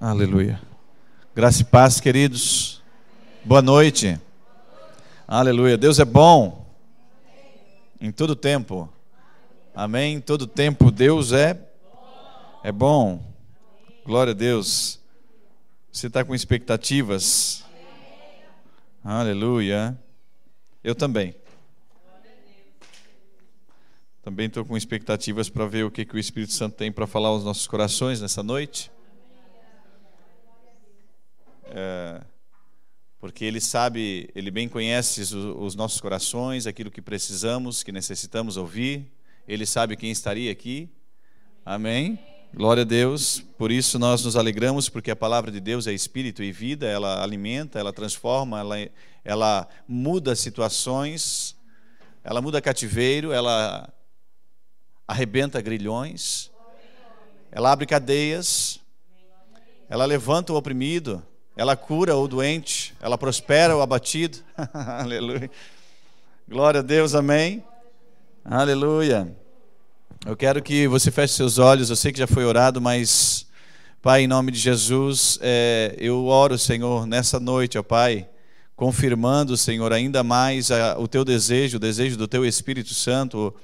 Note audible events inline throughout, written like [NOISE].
Aleluia. Graça e paz, queridos. Boa noite. Aleluia. Deus é bom em todo tempo. Amém. Em todo tempo Deus é é bom. Glória a Deus. Você está com expectativas? Aleluia. Eu também. Também estou com expectativas para ver o que, que o Espírito Santo tem para falar aos nossos corações nessa noite é, porque Ele sabe, Ele bem conhece os, os nossos corações, aquilo que precisamos, que necessitamos ouvir. Ele sabe quem estaria aqui. Amém? Glória a Deus. Por isso nós nos alegramos, porque a palavra de Deus é espírito e vida, ela alimenta, ela transforma, ela, ela muda situações, ela muda cativeiro, ela arrebenta grilhões, ela abre cadeias, ela levanta o oprimido, ela cura o doente, ela prospera o abatido. [LAUGHS] Aleluia. Glória a Deus, amém. Aleluia. Eu quero que você feche seus olhos. Eu sei que já foi orado, mas, Pai, em nome de Jesus, é, eu oro, Senhor, nessa noite, ó Pai, confirmando, Senhor, ainda mais a, o teu desejo, o desejo do teu Espírito Santo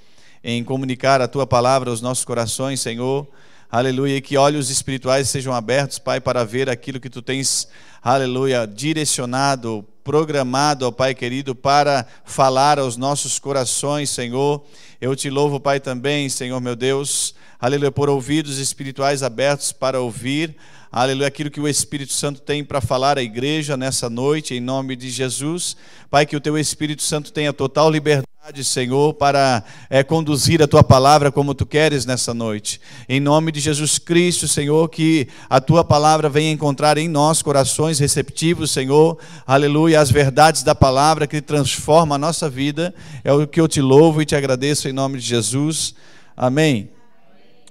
em comunicar a tua palavra aos nossos corações, Senhor aleluia, e que olhos espirituais sejam abertos, Pai, para ver aquilo que tu tens, aleluia, direcionado, programado, ó Pai querido, para falar aos nossos corações, Senhor. Eu te louvo, Pai, também, Senhor meu Deus, aleluia, por ouvidos espirituais abertos para ouvir, aleluia, aquilo que o Espírito Santo tem para falar à igreja nessa noite, em nome de Jesus. Pai, que o teu Espírito Santo tenha total liberdade Senhor, para é, conduzir a tua palavra como tu queres nessa noite. Em nome de Jesus Cristo, Senhor, que a tua palavra venha encontrar em nós corações receptivos, Senhor. Aleluia, as verdades da palavra que transforma a nossa vida. É o que eu te louvo e te agradeço em nome de Jesus. Amém.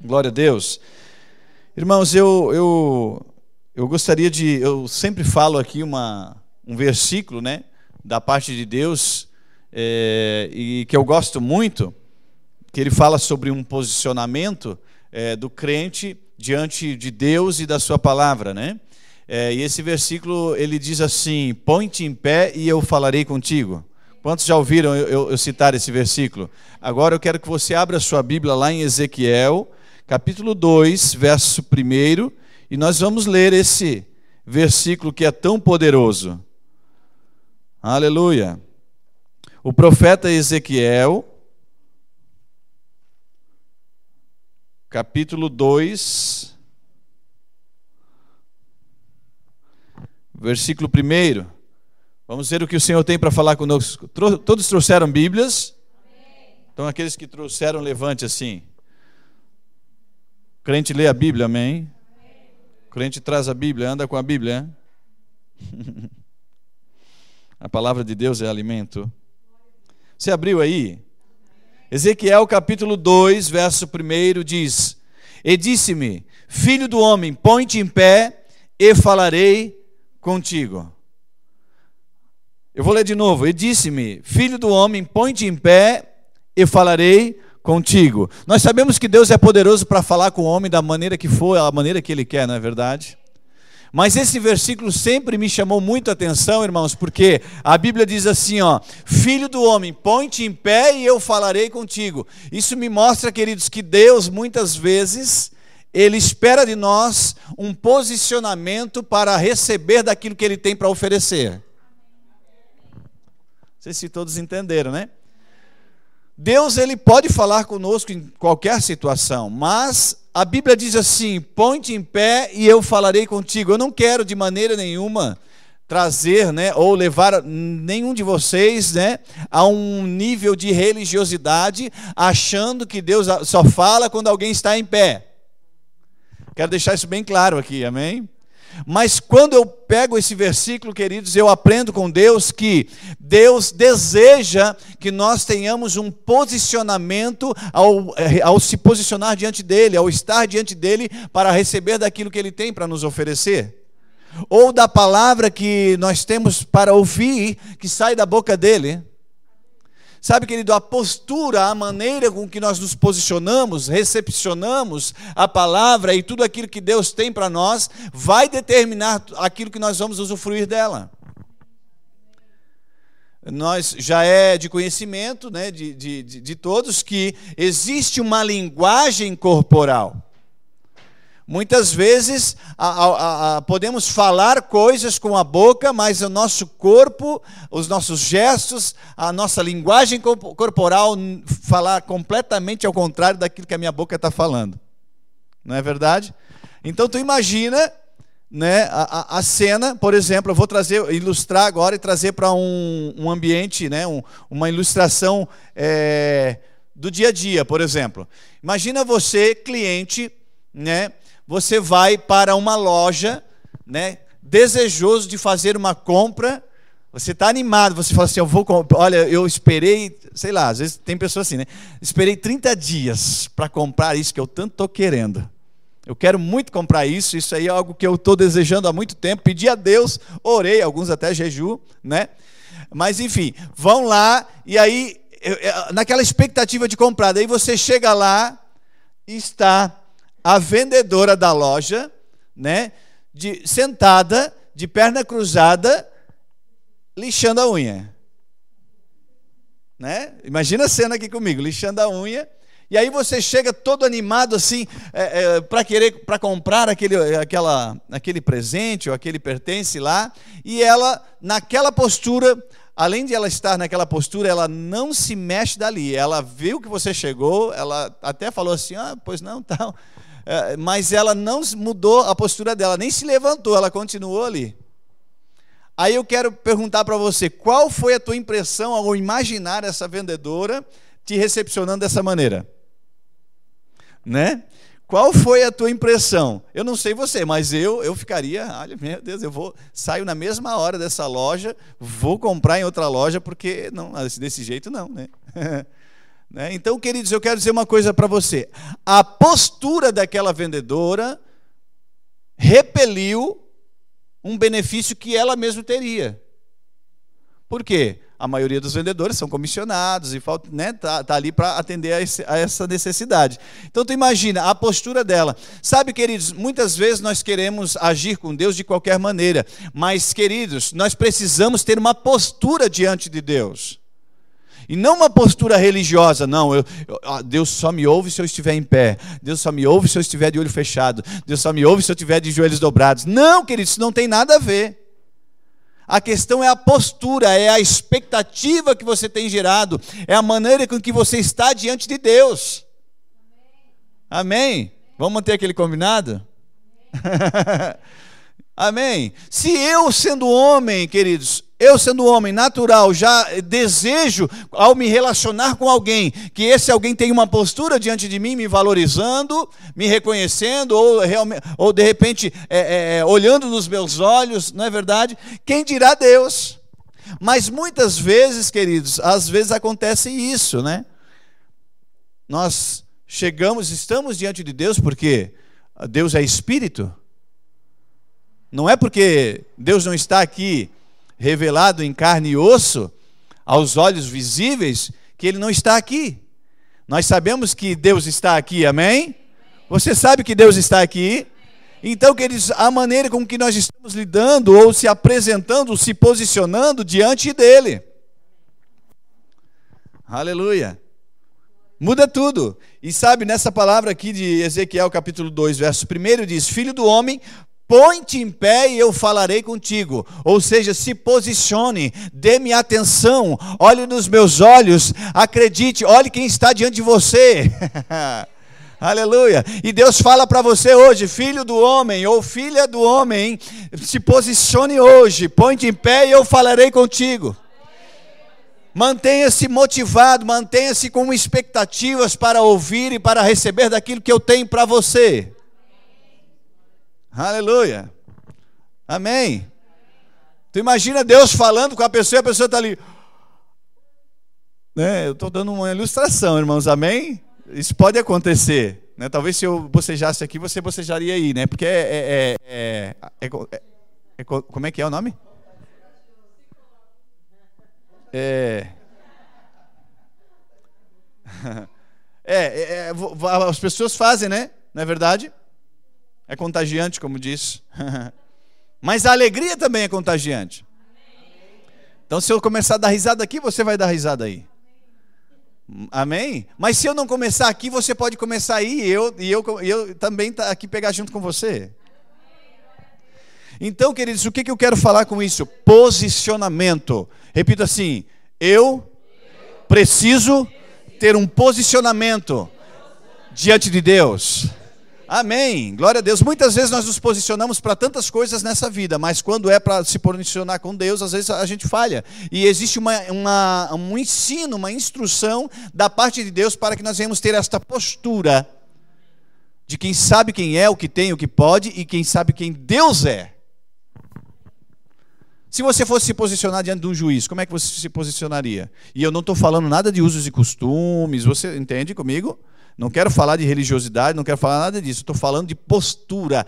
Glória a Deus. Irmãos, eu eu eu gostaria de eu sempre falo aqui uma um versículo, né, da parte de Deus é, e que eu gosto muito, que ele fala sobre um posicionamento é, do crente diante de Deus e da sua palavra, né? É, e esse versículo ele diz assim: Põe-te em pé e eu falarei contigo. Quantos já ouviram eu, eu, citar esse versículo? Agora eu quero que você abra sua Bíblia lá em Ezequiel, capítulo 2, verso 1, e nós vamos ler esse versículo que é tão poderoso. Aleluia o profeta Ezequiel, capítulo 2, versículo 1. Vamos ver o que o Senhor tem para falar conosco. Todos trouxeram Bíblias? Então, aqueles que trouxeram, levante assim. O crente lê a Bíblia, amém? O crente traz a Bíblia, anda com a Bíblia. É? [LAUGHS] a palavra de Deus é alimento. Você abriu aí? Ezequiel capítulo 2, verso 1 diz: E disse-me, filho do homem, põe-te em pé e falarei contigo. Eu vou ler de novo. E disse-me, filho do homem, põe-te em pé e falarei contigo. Nós sabemos que Deus é poderoso para falar com o homem da maneira que for, a maneira que ele quer, não é verdade? Mas esse versículo sempre me chamou muito a atenção, irmãos, porque a Bíblia diz assim, ó: "Filho do homem, põe-te em pé e eu falarei contigo". Isso me mostra, queridos, que Deus muitas vezes ele espera de nós um posicionamento para receber daquilo que ele tem para oferecer. Não sei se todos entenderam, né? Deus ele pode falar conosco em qualquer situação, mas a Bíblia diz assim: ponte te em pé e eu falarei contigo. Eu não quero de maneira nenhuma trazer, né, ou levar nenhum de vocês, né, a um nível de religiosidade, achando que Deus só fala quando alguém está em pé. Quero deixar isso bem claro aqui, amém? Mas quando eu pego esse versículo, queridos, eu aprendo com Deus que Deus deseja que nós tenhamos um posicionamento ao, eh, ao, se posicionar diante dEle, ao estar diante dEle, para receber daquilo que Ele tem para nos oferecer. Ou da palavra que nós temos para ouvir, que sai da boca dEle. Sabe, querido, a postura, a maneira com que nós nos posicionamos, recepcionamos a palavra e tudo aquilo que Deus tem para nós, vai determinar aquilo que nós vamos usufruir dela. Nós já é de conhecimento né, de, de, de todos que existe uma linguagem corporal. Muitas vezes a, a, a, podemos falar coisas com a boca, mas o nosso corpo, os nossos gestos, a nossa linguagem corporal falar completamente ao contrário daquilo que a minha boca está falando. Não é verdade? Então tu imagina né, a, a, cena, por exemplo, eu vou trazer, ilustrar agora e trazer para um, um, ambiente, né, um, uma ilustração é, do dia a dia, por exemplo. Imagina você, cliente, né, você vai para uma loja, né, desejoso de fazer uma compra, você está animado, você fala assim, eu vou olha, eu esperei, sei lá, às vezes tem pessoa assim, né? Esperei 30 dias para comprar isso que eu tanto estou querendo. Eu quero muito comprar isso, isso aí é algo que eu estou desejando há muito tempo. Pedi a Deus, orei, alguns até jejum, né? Mas enfim, vão lá e aí, naquela expectativa de comprar, daí você chega lá e está a vendedora da loja, né, de, sentada, de perna cruzada, lixando a unha. Né? Imagina a cena aqui comigo, lixando a unha. E aí você chega todo animado assim é, é, para querer, para comprar aquele, aquela, aquele presente ou aquele pertence lá. E ela naquela postura, além de ela estar naquela postura, ela não se mexe dali. Ela viu que você chegou, ela até falou assim, ah, pois não, tal. É, mas ela não mudou a postura dela, nem se levantou, ela continuou ali. Aí eu quero perguntar para você, qual foi a tua impressão ao imaginar essa vendedora te recepcionando dessa maneira? Né? Qual foi a tua impressão? Eu não sei você, mas eu eu ficaria, olha, meu Deus, eu vou saio na mesma hora dessa loja, vou comprar em outra loja porque não, assim, desse jeito não, né? [LAUGHS] Né? Então, queridos, eu quero dizer uma coisa para você. A postura daquela vendedora repeliu um benefício que ela mesma teria. Por quê? A maioria dos vendedores são comissionados e falta, né, tá, tá ali para atender a, esse, a essa necessidade. Então tu imagina a postura dela. Sabe, queridos, muitas vezes nós queremos agir com Deus de qualquer maneira, mas queridos, nós precisamos ter uma postura diante de Deus. E não uma postura religiosa, não. Eu, eu, ah, Deus só me ouve se eu estiver em pé. Deus só me ouve se eu estiver de olho fechado. Deus só me ouve se eu estiver de joelhos dobrados. Não, querido, isso não tem nada a ver. A questão é a postura, é a expectativa que você tem gerado, é a maneira com que você está diante de Deus. Amém? Vamos manter aquele combinado? Amém. [LAUGHS] Amém? Se eu, sendo homem, queridos, eu, sendo homem natural, já desejo, ao me relacionar com alguém, que esse alguém tenha uma postura diante de mim, me valorizando, me reconhecendo, ou, realmente, ou de repente é, é, é, olhando nos meus olhos, não é verdade? Quem dirá Deus? Mas muitas vezes, queridos, às vezes acontece isso, né? Nós chegamos, estamos diante de Deus porque Deus é espírito. Não é porque Deus não está aqui revelado em carne e osso, aos olhos visíveis, que ele não está aqui. Nós sabemos que Deus está aqui, amém? Você sabe que Deus está aqui? Então, queridos, a maneira com que nós estamos lidando, ou se apresentando, ou se posicionando diante dele. Aleluia. Muda tudo. E sabe, nessa palavra aqui de Ezequiel, capítulo 2, verso 1, diz: Filho do homem, Põe-te em pé e eu falarei contigo. Ou seja, se posicione, dê-me atenção, olhe nos meus olhos, acredite, olhe quem está diante de você. [LAUGHS] Aleluia. E Deus fala para você hoje, filho do homem ou filha do homem, se posicione hoje, põe-te em pé e eu falarei contigo. Mantenha-se motivado, mantenha-se com expectativas para ouvir e para receber daquilo que eu tenho para você. Aleluia. Amém. Tu imagina Deus falando com a pessoa e a pessoa está ali. Né? Eu estou dando uma ilustração, irmãos, amém? Isso pode acontecer. Né? Talvez se eu bocejasse aqui, você bocejaria aí, né? Porque é, é, é, é Como é que é o nome? É. É, as pessoas fazem, né? Não é verdade? É contagiante, como disse. [LAUGHS] Mas a alegria também é contagiante. Então, se eu começar a dar risada aqui, você vai dar risada aí. Amém? Mas se eu não começar aqui, você pode começar aí e eu, e eu, eu também tá aqui pegar junto com você. Então, queridos, o que, que eu quero falar com isso? Posicionamento. Repito assim: eu preciso ter um posicionamento diante de Deus. Amém. Glória a Deus. Muitas vezes nós nos posicionamos para tantas coisas nessa vida, mas quando é para se posicionar com Deus, às vezes a gente falha. E existe uma, uma, um ensino, uma instrução da parte de Deus para que nós venhamos ter esta postura de quem sabe quem é, o que tem, o que pode e quem sabe quem Deus é. Se você fosse se posicionar diante de um juiz, como é que você se posicionaria? E eu não estou falando nada de usos e costumes, você entende comigo? Não quero falar de religiosidade, não quero falar nada disso. Estou falando de postura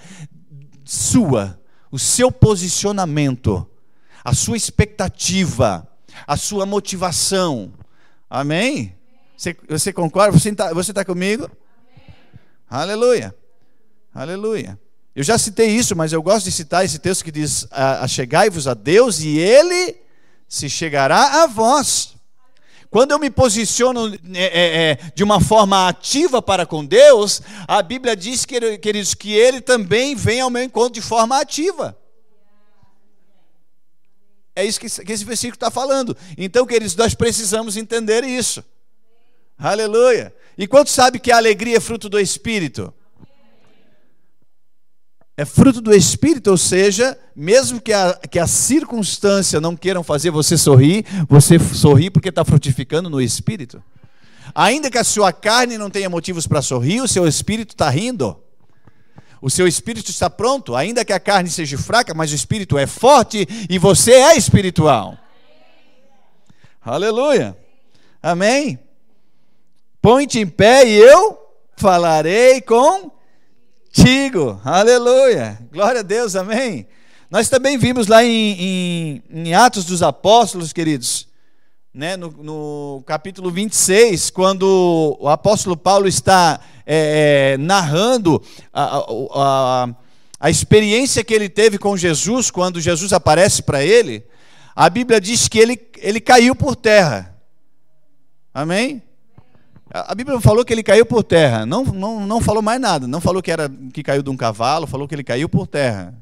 sua, o seu posicionamento, a sua expectativa, a sua motivação. Amém? Você, você concorda? Você está você tá comigo? Amém. Aleluia. Aleluia. Eu já citei isso, mas eu gosto de citar esse texto que diz: Achegai-vos a Deus e Ele se chegará a vós. Quando eu me posiciono é, é, é, de uma forma ativa para com Deus, a Bíblia diz, queridos, que Ele também vem ao meu encontro de forma ativa. É isso que, que esse versículo está falando. Então, queridos, nós precisamos entender isso. Aleluia. E quanto sabe que a alegria é fruto do Espírito? é fruto do Espírito, ou seja, mesmo que a, que a circunstância não queiram fazer você sorrir, você sorri porque está frutificando no Espírito. Ainda que a sua carne não tenha motivos para sorrir, o seu Espírito está rindo. O seu espírito está pronto, ainda que a carne seja fraca, mas o espírito é forte e você é espiritual. Aleluia. Amém. Põe-te em pé e eu falarei com contigo. Aleluia. Glória a Deus, amém. Nós também vimos lá em, em, em Atos dos Apóstolos, queridos, né, no, no, capítulo 26, quando o apóstolo Paulo está é, é narrando a, a, a, a experiência que ele teve com Jesus, quando Jesus aparece para ele, a Bíblia diz que ele, ele caiu por terra. Amém? A Bíblia falou que ele caiu por terra, não, não, não falou mais nada, não falou que era que caiu de um cavalo, falou que ele caiu por terra.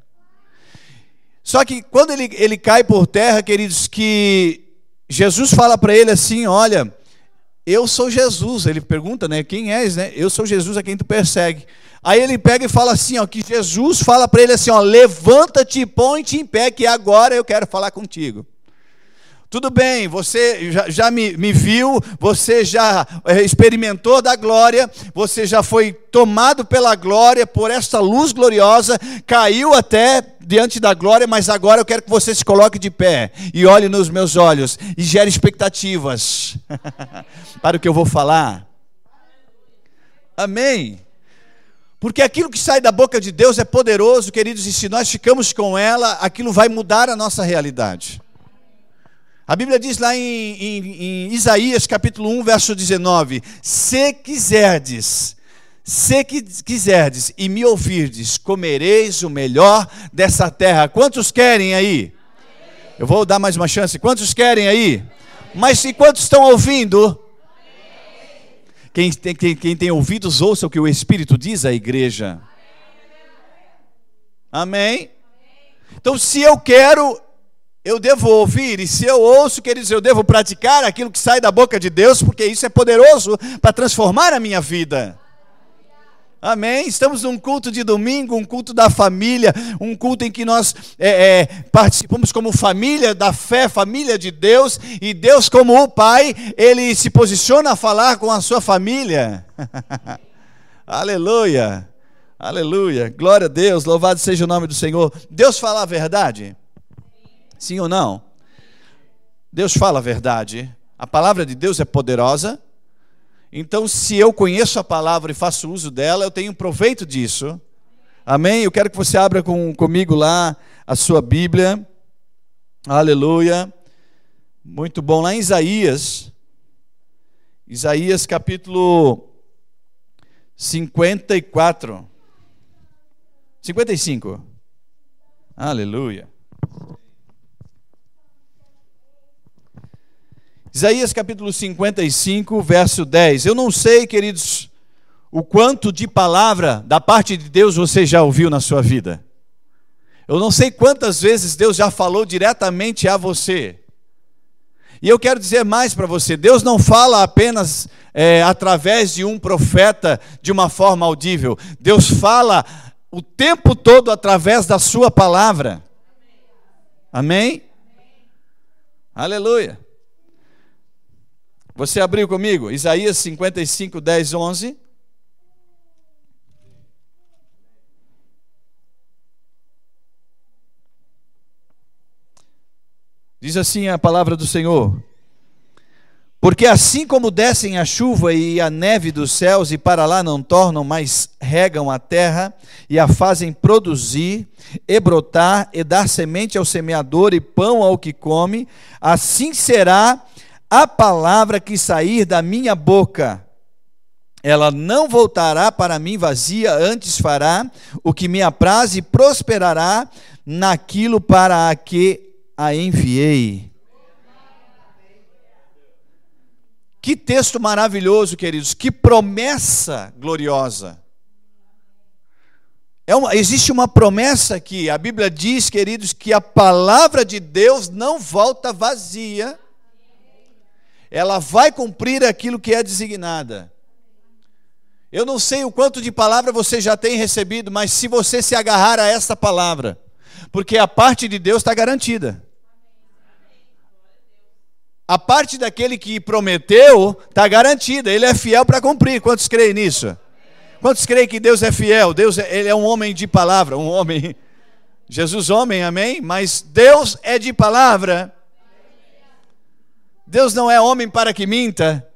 Só que quando ele, ele cai por terra, queridos, que Jesus fala para ele assim: Olha, eu sou Jesus. Ele pergunta, né? Quem és, né? Eu sou Jesus a quem tu persegue. Aí ele pega e fala assim: Ó, que Jesus fala para ele assim: Ó, levanta-te e põe-te em pé, que agora eu quero falar contigo. Tudo bem, você já, já me, me, viu, você já eh, experimentou da glória, você já foi tomado pela glória, por esta luz gloriosa, caiu até diante da glória, mas agora eu quero que você se coloque de pé e olhe nos meus olhos e gere expectativas [LAUGHS] para o que eu vou falar. Amém. Porque aquilo que sai da boca de Deus é poderoso, queridos, e se nós ficamos com ela, aquilo vai mudar a nossa realidade. A Bíblia diz lá em, em, em Isaías capítulo 1, verso 19: Se quiserdes, se quiserdes e me ouvirdes, comereis o melhor dessa terra. Quantos querem aí? Eu vou dar mais uma chance. Quantos querem aí? Mas e quantos estão ouvindo? Quem tem, quem, quem tem, ouvidos, ouça o que o Espírito diz à igreja. Amém? Então, se eu quero, eu devo ouvir, e se eu ouço, queridos, eu devo praticar aquilo que sai da boca de Deus, porque isso é poderoso para transformar a minha vida. Amém? Estamos num culto de domingo, um culto da família, um culto em que nós é, é, participamos como família da fé, família de Deus, e Deus, como o Pai, ele se posiciona a falar com a sua família. [LAUGHS] Aleluia! Aleluia! Glória a Deus, louvado seja o nome do Senhor. Deus fala a verdade? Sim ou não? Deus fala a verdade. A palavra de Deus é poderosa. Então, se eu conheço a palavra e faço uso dela, eu tenho proveito disso. Amém? Eu quero que você abra com, comigo lá a sua Bíblia. Aleluia. Muito bom. Lá em Isaías, Isaías capítulo 54. 55. Aleluia. Isaías capítulo 55, verso 10. Eu não sei, queridos, o quanto de palavra da parte de Deus você já ouviu na sua vida. Eu não sei quantas vezes Deus já falou diretamente a você. E eu quero dizer mais para você: Deus não fala apenas é, através de um profeta de uma forma audível. Deus fala o tempo todo através da Sua palavra. Amém? Amém. Aleluia. Você abriu comigo? Isaías 55, 10, 11. Diz assim a palavra do Senhor: Porque assim como descem a chuva e a neve dos céus e para lá não tornam, mas regam a terra e a fazem produzir, e brotar, e dar semente ao semeador e pão ao que come, assim será a palavra que sair da minha boca, ela não voltará para mim vazia, antes fará o que me apraz e prosperará naquilo para a que a enviei. Que texto maravilhoso, queridos, que promessa gloriosa. É uma, existe uma promessa aqui, a Bíblia diz, queridos, que a palavra de Deus não volta vazia, ela vai cumprir aquilo que é designada. Eu não sei o quanto de palavra você já tem recebido, mas se você se agarrar a essa palavra, porque a parte de Deus está garantida. A parte daquele que prometeu está garantida, ele é fiel para cumprir. Quantos creem nisso? Quantos creem que Deus é fiel? Deus é, ele é um homem de palavra, um homem. Jesus, homem, amém? Mas Deus é de palavra. Deus não é homem para que minta,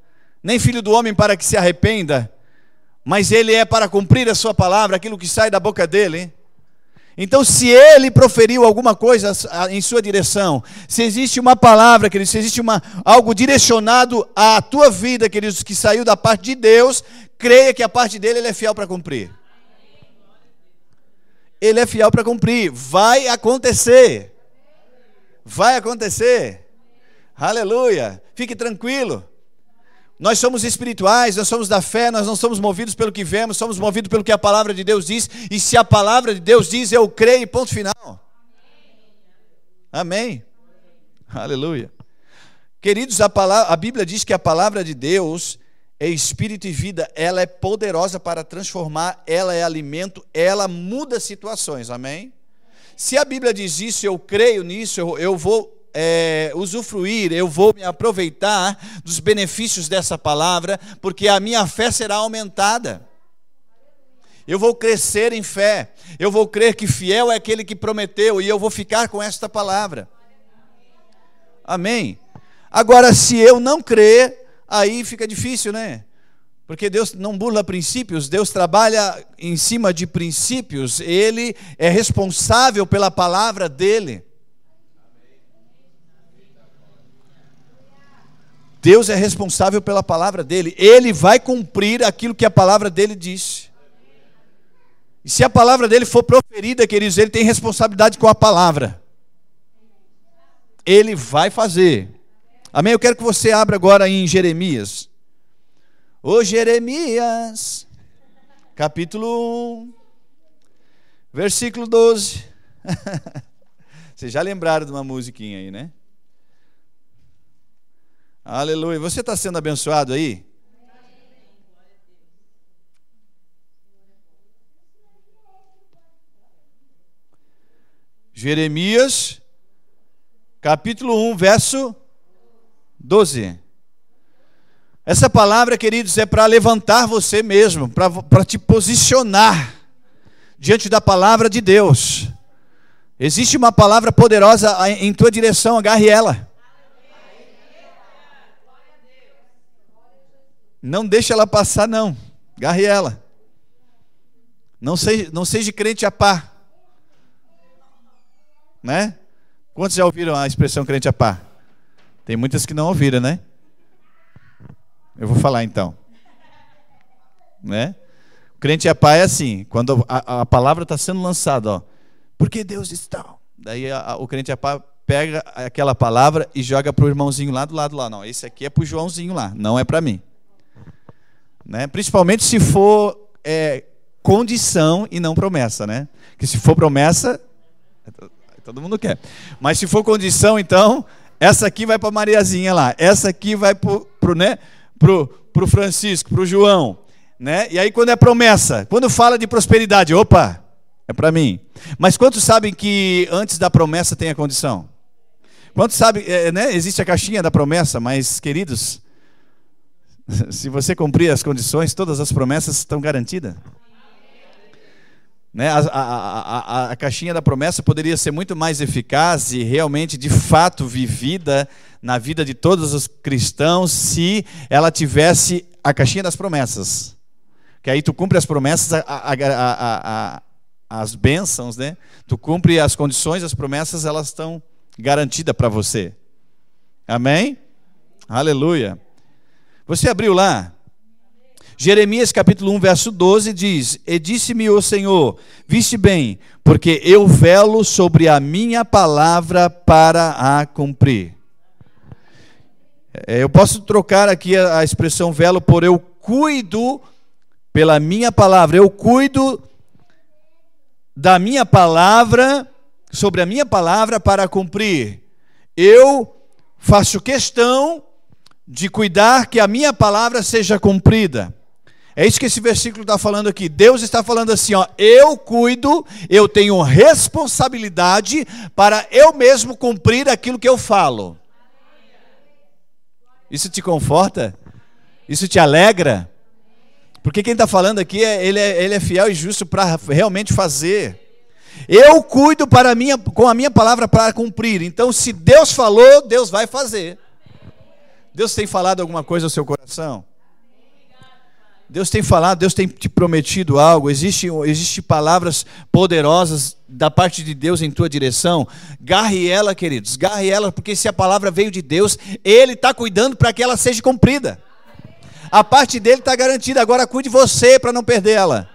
nem filho do homem para que se arrependa, mas ele é para cumprir a sua palavra, aquilo que sai da boca dele. Então, se ele proferiu alguma coisa em sua direção, se existe uma palavra, queridos, se existe uma, algo direcionado à tua vida, queridos, que saiu da parte de Deus, creia que a parte dele ele é fiel para cumprir. Ele é fiel para cumprir. Vai acontecer. Vai acontecer. Aleluia! Fique tranquilo. Nós somos espirituais, nós somos da fé, nós não somos movidos pelo que vemos, somos movidos pelo que a palavra de Deus diz. E se a palavra de Deus diz, eu creio, ponto final. Amém. Aleluia. Queridos, a, palavra, a Bíblia diz que a palavra de Deus é espírito e vida, ela é poderosa para transformar, ela é alimento, ela muda situações, amém? Se a Bíblia diz isso, eu creio nisso, eu, eu vou é, usufruir, eu vou me aproveitar dos benefícios dessa palavra, porque a minha fé será aumentada. Eu vou crescer em fé, eu vou crer que fiel é aquele que prometeu e eu vou ficar com esta palavra. Amém? Agora, se eu não crer, aí fica difícil, né? Porque Deus não burla princípios, Deus trabalha em cima de princípios, Ele é responsável pela palavra dele. Deus é responsável pela palavra dele. Ele vai cumprir aquilo que a palavra dele disse. E se a palavra dele for proferida, queridos, ele tem responsabilidade com a palavra. Ele vai fazer. Amém? Eu quero que você abra agora em Jeremias. Ô Jeremias, capítulo 1, versículo 12. [LAUGHS] Vocês já lembraram de uma musiquinha aí, né? Aleluia. Você está sendo abençoado aí? Jeremias, capítulo 1, verso 12. Essa palavra, queridos, é para levantar você mesmo, para te posicionar diante da palavra de Deus. Existe uma palavra poderosa ah, em tua direção, agarre ela. Não deixe ela passar, não. Garre ela. Não seja, não seja crente a pá. Né? Quantos já ouviram a expressão crente a pá? Tem muitas que não ouviram, né? Eu vou falar então. Né? crente a pá é assim, quando a, a palavra está sendo lançada, ó. Porque Deus está. Daí a, a, o crente a pá pega aquela palavra e joga para o irmãozinho lá do lado lá. Não, esse aqui é para o Joãozinho lá, não é para mim. Né? Principalmente se for é, condição e não promessa, né? Que se for promessa, todo mundo quer. Mas se for condição, então, essa aqui vai para Mariazinha lá, essa aqui vai para pro, né? pro, pro Francisco, para o João. Né? E aí quando é promessa, quando fala de prosperidade, opa, é para mim. Mas quantos sabem que antes da promessa tem a condição? Quantos sabem, é, né? existe a caixinha da promessa, mas queridos, [LAUGHS] Se você cumprir as condições, todas as promessas estão garantidas. Né? A, a, a, a, caixinha da promessa poderia ser muito mais eficaz e realmente, de fato, vivida na vida de todos os cristãos se ela tivesse a caixinha das promessas. Que aí tu cumpre as promessas, as bênçãos, né? Tu cumpre as condições, as promessas, elas estão garantidas para você. Amém? Aleluia. Você abriu lá? Jeremias capítulo 1, verso 12 diz: E disse-me o Senhor: Viste bem, porque eu velo sobre a minha palavra para a cumprir. É, eu posso trocar aqui a expressão velo por eu cuido pela minha palavra, eu cuido da minha palavra, sobre a minha palavra para cumprir. Eu faço questão de cuidar que a minha palavra seja cumprida. É isso que esse versículo está falando aqui. Deus está falando assim: ó, eu cuido, eu tenho responsabilidade para eu mesmo cumprir aquilo que eu falo. Isso te conforta? Isso te alegra? Porque quem está falando aqui, é, ele, é, ele é fiel e justo para realmente fazer. Eu cuido para minha, com a minha palavra para cumprir. Então, se Deus falou, Deus vai fazer. Deus tem falado alguma coisa ao seu coração? Deus tem falado, Deus tem te prometido algo, existem existe palavras poderosas da parte de Deus em tua direção. Garre ela, queridos, garre ela, porque se a palavra veio de Deus, Ele está cuidando para que ela seja cumprida. A parte dele está garantida, agora cuide você para não perder ela.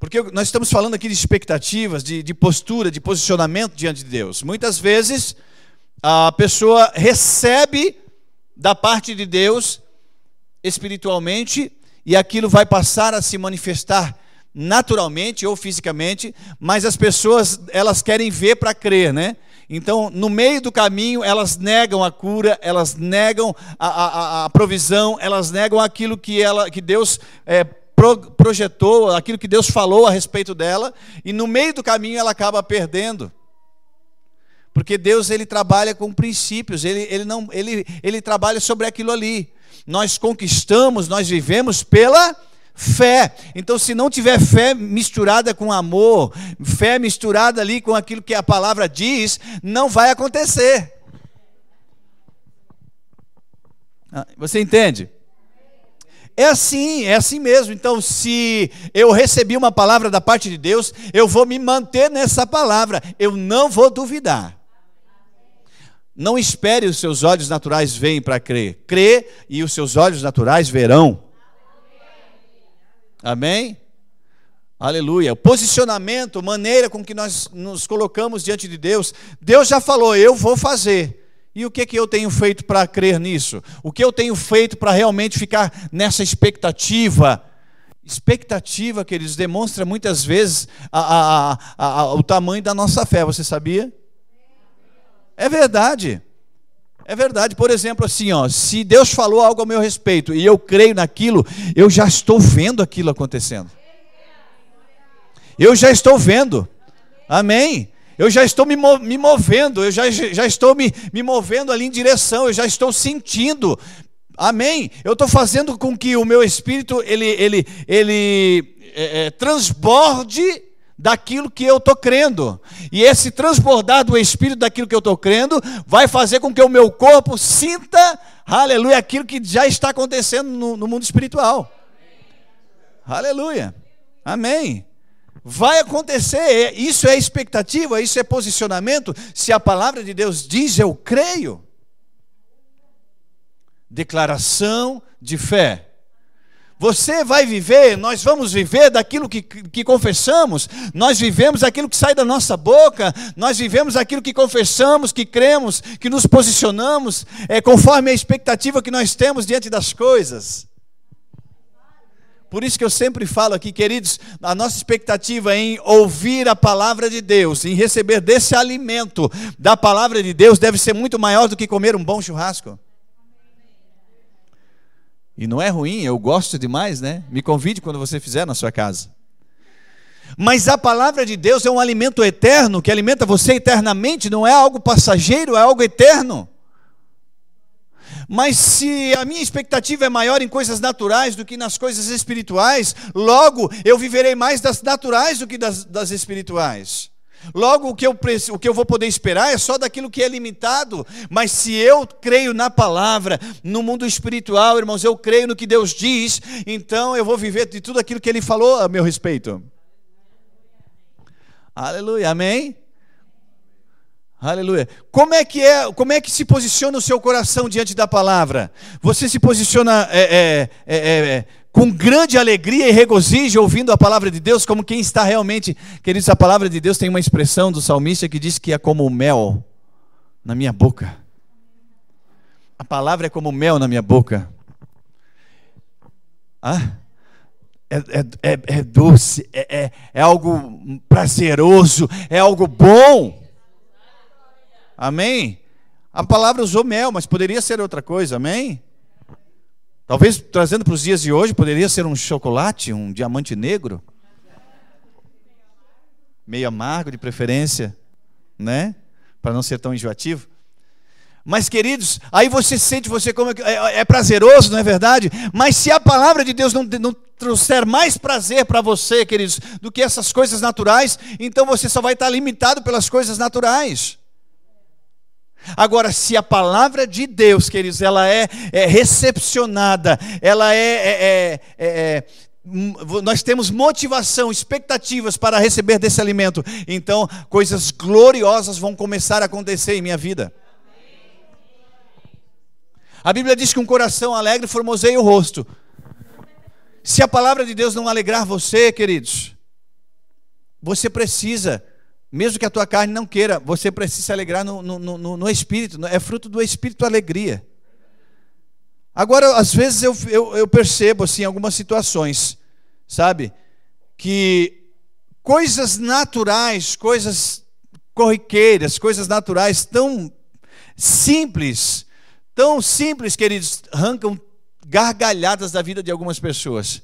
Porque nós estamos falando aqui de expectativas, de, de postura, de posicionamento diante de Deus. Muitas vezes a pessoa recebe da parte de Deus espiritualmente e aquilo vai passar a se manifestar naturalmente ou fisicamente, mas as pessoas elas querem ver para crer, né? Então, no meio do caminho, elas negam a cura, elas negam a, a, a provisão, elas negam aquilo que, ela, que Deus é, pro, projetou, aquilo que Deus falou a respeito dela, e no meio do caminho ela acaba perdendo. Porque Deus ele trabalha com princípios, ele, ele, não, ele, ele trabalha sobre aquilo ali. Nós conquistamos, nós vivemos pela fé. Então, se não tiver fé misturada com amor, fé misturada ali com aquilo que a palavra diz, não vai acontecer. Ah, você entende? É assim, é assim mesmo. Então, se eu recebi uma palavra da parte de Deus, eu vou me manter nessa palavra, eu não vou duvidar. Não espere os seus olhos naturais veem para crer. Crê e os seus olhos naturais verão. Amém? Aleluia. O posicionamento, maneira com que nós nos colocamos diante de Deus. Deus já falou, eu vou fazer. E o que, que eu tenho feito para crer nisso? O que eu tenho feito para realmente ficar nessa expectativa? Expectativa, queridos, demonstra muitas vezes a, a, a, o tamanho da nossa fé, você sabia? É verdade. É verdade. Por exemplo, assim, ó, se Deus falou algo a meu respeito e eu creio naquilo, eu já estou vendo aquilo acontecendo. Eu já estou vendo. Amém? Eu já estou me, me movendo, eu já, já estou me, me movendo ali em direção, eu já estou sentindo. Amém? Eu estou fazendo com que o meu espírito ele, ele, ele é, é, transborde daquilo que eu estou crendo. E esse transbordar do Espírito daquilo que eu estou crendo vai fazer com que o meu corpo sinta, aleluia, aquilo que já está acontecendo no, no mundo espiritual. Amém. Aleluia. Amém. Vai acontecer. É, isso é expectativa, isso é posicionamento. Se a palavra de Deus diz, eu creio. Declaração de fé. Você vai viver, nós vamos viver daquilo que, que confessamos, nós vivemos aquilo que sai da nossa boca, nós vivemos aquilo que confessamos, que cremos, que nos posicionamos, é, conforme a expectativa que nós temos diante das coisas. Por isso que eu sempre falo aqui, queridos, a nossa expectativa em ouvir a palavra de Deus, em receber desse alimento da palavra de Deus, deve ser muito maior do que comer um bom churrasco. E não é ruim, eu gosto demais, né? Me convide quando você fizer na sua casa. Mas a palavra de Deus é um alimento eterno que alimenta você eternamente, não é algo passageiro, é algo eterno. Mas se a minha expectativa é maior em coisas naturais do que nas coisas espirituais, logo eu viverei mais das naturais do que das, das espirituais. Logo, o que, eu, o que eu vou poder esperar é só daquilo que é limitado. Mas se eu creio na palavra, no mundo espiritual, irmãos, eu creio no que Deus diz, então eu vou viver de tudo aquilo que Ele falou a meu respeito. Aleluia, amém? Aleluia. Como é que é? Como é que se posiciona o seu coração diante da palavra? Você se posiciona é, é, é, é, é com grande alegria e regozijo ouvindo a palavra de Deus, como quem está realmente. Queridos, a palavra de Deus tem uma expressão do salmista que diz que é como mel na minha boca. A palavra é como mel na minha boca. Ah, é, é, é, é doce, é, é, é algo prazeroso, é algo bom. Amém? A palavra usou mel, mas poderia ser outra coisa, amém? Talvez trazendo para os dias de hoje, poderia ser um chocolate, um diamante negro. Meio amargo, de preferência, né? Para não ser tão enjoativo. Mas, queridos, aí você sente, você como é, é, prazeroso, não é verdade? Mas se a palavra de Deus não, não trouxer mais prazer para você, queridos, do que essas coisas naturais, então você só vai estar limitado pelas coisas naturais. Agora, se a palavra de Deus, queridos, ela é, é recepcionada, ela é, é, é, é, é hum, nós temos motivação, expectativas para receber desse alimento, então coisas gloriosas vão começar a acontecer em minha vida. A Bíblia diz que um coração alegre formoseia o rosto. Se a palavra de Deus não alegrar você, queridos, você precisa mesmo que a tua carne não queira, você precisa se alegrar no, no, no, no Espírito. É fruto do Espírito a alegria. Agora, às vezes eu, eu, eu percebo, assim, algumas situações, sabe? Que coisas naturais, coisas corriqueiras, coisas naturais tão simples, tão simples, que eles arrancam gargalhadas da vida de algumas pessoas.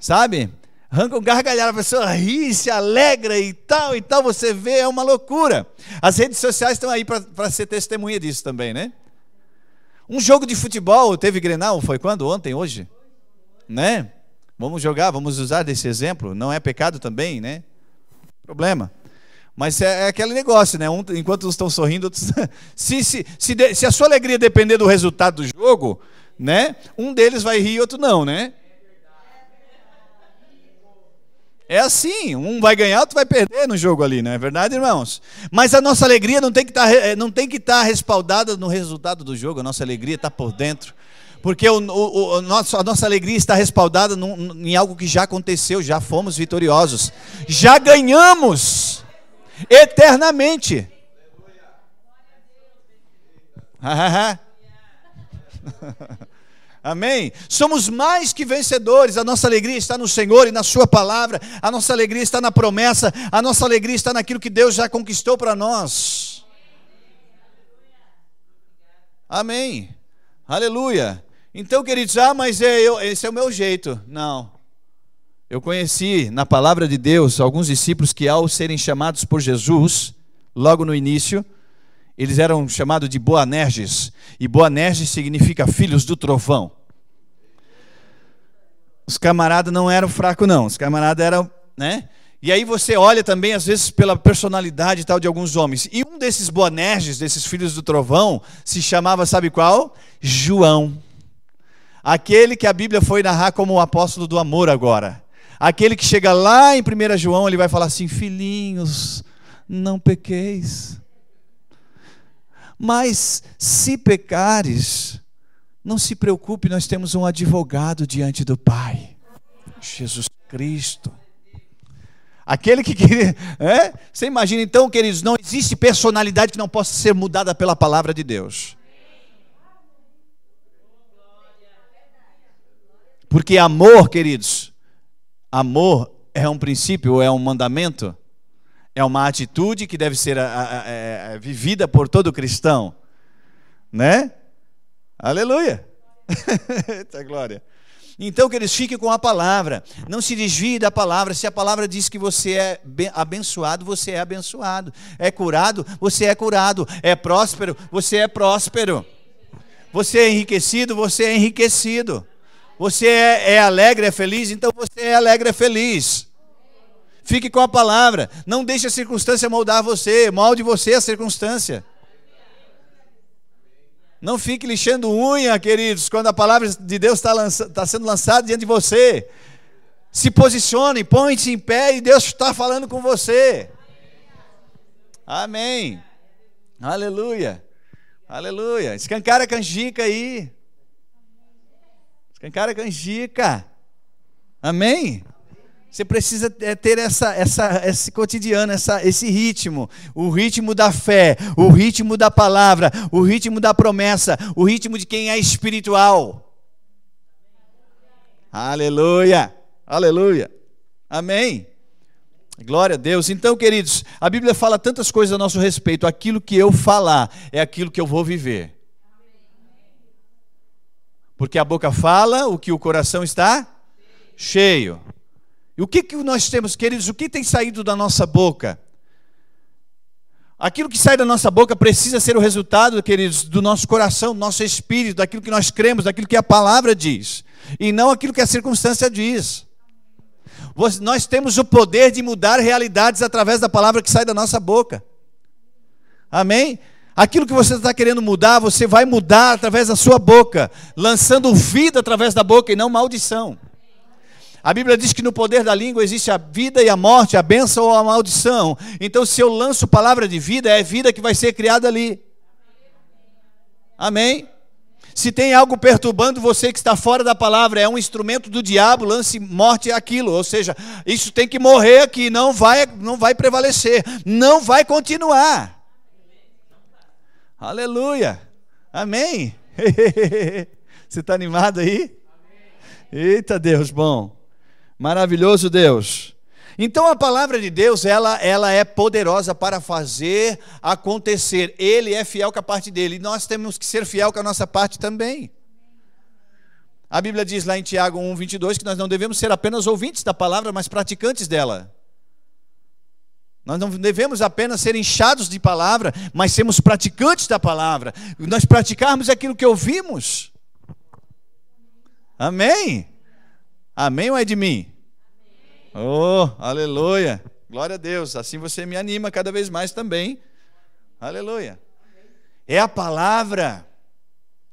Sabe? arranca um gargalhado, a pessoa ri, se alegra e tal e tal, você vê, é uma loucura. As redes sociais estão aí para ser testemunha disso também, né? Um jogo de futebol, teve Grenal, foi quando? Ontem, hoje? Né? Vamos jogar, vamos usar desse exemplo, não é pecado também, né? Problema. Mas é, é aquele negócio, né? Um, enquanto uns estão sorrindo, outros... [LAUGHS] se, se, se, de, se a sua alegria depender do resultado do jogo, né? Um deles vai rir e outro não, né? É assim, um vai ganhar, outro vai perder no jogo ali, não é verdade, irmãos? Mas a nossa alegria não tem que tá estar eh, tá respaldada no resultado do jogo, a nossa alegria está por dentro. Porque o, o, o a nossa alegria está respaldada num, em algo que já aconteceu, já fomos vitoriosos, já ganhamos eternamente. [LAUGHS] Amém? Somos mais que vencedores. A nossa alegria está no Senhor e na Sua palavra. A nossa alegria está na promessa. A nossa alegria está naquilo que Deus já conquistou para nós. Amém? Aleluia. Então, queridos, ah, mas é eu, esse é o meu jeito. Não. Eu conheci na palavra de Deus alguns discípulos que, ao serem chamados por Jesus, logo no início, eles eram chamados de Boanerges, e Boanerges significa filhos do trovão. Os camaradas não eram fracos, não. Os camaradas eram, né? E aí você olha também, às vezes, pela personalidade e tal de alguns homens. E um desses Boanerges, desses filhos do trovão, se chamava, sabe qual? João. Aquele que a Bíblia foi narrar como o apóstolo do amor agora. Aquele que chega lá em 1 João, ele vai falar assim: Filhinhos, não pequeis. Mas se pecares, não se preocupe, nós temos um advogado diante do Pai, Jesus Cristo. Aquele que queria. É? Você imagina então, queridos, não existe personalidade que não possa ser mudada pela palavra de Deus. Porque amor, queridos, amor é um princípio, é um mandamento é uma atitude que deve ser a, a, a, é, é, vivida por todo cristão, né? Aleluia! [LAUGHS] Eita glória! Então, que eles fiquem com a palavra, não se desvie da palavra. Se a palavra diz que você é abençoado, você é abençoado, é curado, você é curado, é próspero, você é próspero, você é enriquecido, você é enriquecido, você é, é alegre, é feliz, então você é alegre, é feliz. Fique com a palavra. Não deixe a circunstância moldar você. Molde você a circunstância. Não fique lixando unha, queridos, quando a palavra de Deus está lança, tá sendo lançada diante de você. Se posicione, põe-se em pé e Deus está falando com você. Amém. Aleluia. Aleluia. Escancara a canjica aí. Escancara a canjica. Amém. Você precisa é, ter essa, essa, esse cotidiano, essa, esse ritmo, o ritmo da fé, o ritmo da palavra, o ritmo da promessa, o ritmo de quem é espiritual. Aleluia, aleluia, amém. Glória a Deus. Então, queridos, a Bíblia fala tantas coisas a nosso respeito. Aquilo que eu falar é aquilo que eu vou viver. Porque a boca fala o que o coração está cheio. E o que, que nós temos, queridos? O que tem saído da nossa boca? Aquilo que sai da nossa boca precisa ser o resultado, queridos, do nosso coração, do nosso espírito, daquilo que nós cremos, daquilo que a palavra diz, e não aquilo que a circunstância diz. Nós temos o poder de mudar realidades através da palavra que sai da nossa boca. Amém? Aquilo que você está querendo mudar, você vai mudar através da sua boca, lançando vida através da boca e não maldição. A Bíblia diz que no poder da língua existe a vida e a morte, a bênção ou a maldição. Então, se eu lanço palavra de vida, é vida que vai ser criada ali. Amém? Se tem algo perturbando você que está fora da palavra, é um instrumento do diabo, lance morte aquilo. Ou seja, isso tem que morrer aqui, não vai, não vai prevalecer, não vai continuar. Aleluia. Amém. [LAUGHS] Você está animado aí? Eita Deus, bom. Maravilhoso Deus. Então a palavra de Deus, ela, ela é poderosa para fazer acontecer. Ele é fiel com a parte dele. E nós temos que ser fiel com a nossa parte também. A Bíblia diz lá em Tiago 1, 22 que nós não devemos ser apenas ouvintes da palavra, mas praticantes dela. Nós não devemos apenas ser inchados de palavra, mas sermos praticantes da palavra. Nós praticarmos aquilo que ouvimos. Amém? Amém ou é de mim? Amém. Oh, aleluia. Glória a Deus. Assim você me anima cada vez mais também. Aleluia. É a palavra.